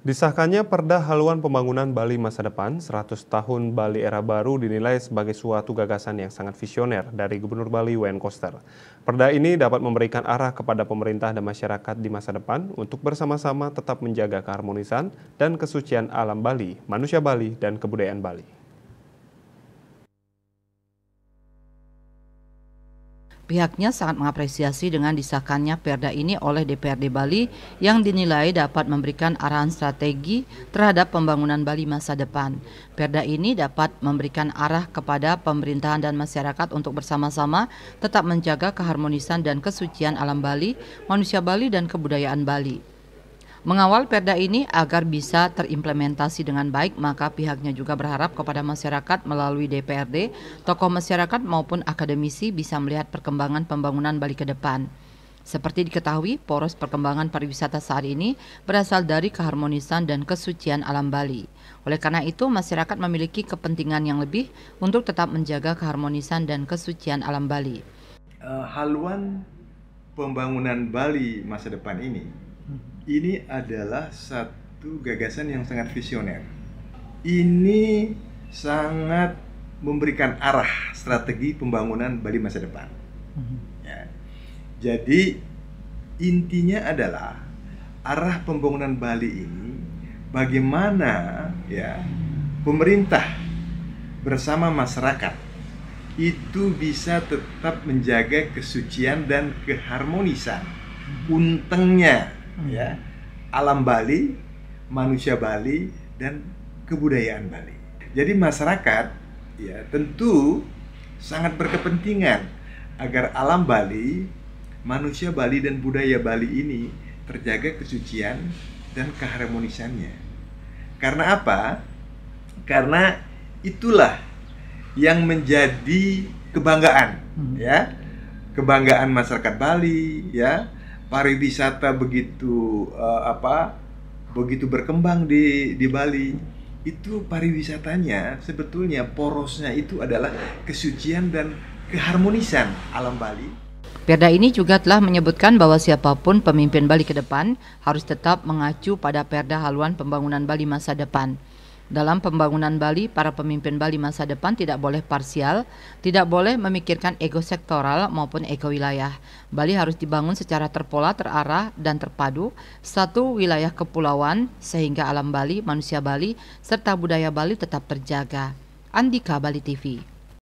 Disahkannya Perda Haluan Pembangunan Bali Masa Depan 100 Tahun Bali Era Baru dinilai sebagai suatu gagasan yang sangat visioner dari Gubernur Bali Wayne Koster. Perda ini dapat memberikan arah kepada pemerintah dan masyarakat di masa depan untuk bersama-sama tetap menjaga keharmonisan dan kesucian alam Bali, manusia Bali, dan kebudayaan Bali. Pihaknya sangat mengapresiasi dengan disahkannya perda ini oleh DPRD Bali yang dinilai dapat memberikan arahan strategi terhadap pembangunan Bali masa depan. Perda ini dapat memberikan arah kepada pemerintahan dan masyarakat untuk bersama-sama tetap menjaga keharmonisan dan kesucian alam Bali, manusia Bali dan kebudayaan Bali. Mengawal perda ini agar bisa terimplementasi dengan baik, maka pihaknya juga berharap kepada masyarakat melalui DPRD, tokoh masyarakat maupun akademisi bisa melihat perkembangan pembangunan Bali ke depan. Seperti diketahui, poros perkembangan pariwisata saat ini berasal dari keharmonisan dan kesucian alam Bali. Oleh karena itu, masyarakat memiliki kepentingan yang lebih untuk tetap menjaga keharmonisan dan kesucian alam Bali. Eh, haluan pembangunan Bali masa depan ini ini adalah satu gagasan yang sangat visioner. Ini sangat memberikan arah strategi pembangunan Bali masa depan. Mhm. Ya. Jadi intinya adalah arah pembangunan Bali ini bagaimana ya pemerintah bersama masyarakat itu bisa tetap menjaga kesucian dan keharmonisan mhm. untengnya hmm. ya alam Bali manusia Bali dan kebudayaan Bali jadi masyarakat ya tentu sangat berkepentingan agar alam Bali manusia Bali dan budaya Bali ini terjaga kesucian dan keharmonisannya karena apa karena itulah yang menjadi kebanggaan hmm. ya kebanggaan masyarakat Bali ya pariwisata begitu uh, apa begitu berkembang di di Bali itu pariwisatanya sebetulnya porosnya itu adalah kesucian dan keharmonisan alam Bali. Perda ini juga telah menyebutkan bahwa siapapun pemimpin Bali ke depan harus tetap mengacu pada Perda Haluan Pembangunan Bali masa depan. Dalam pembangunan Bali, para pemimpin Bali masa depan tidak boleh parsial, tidak boleh memikirkan ego sektoral maupun ego wilayah. Bali harus dibangun secara terpola, terarah, dan terpadu, satu wilayah kepulauan sehingga alam Bali, manusia Bali, serta budaya Bali tetap terjaga. Andika Bali TV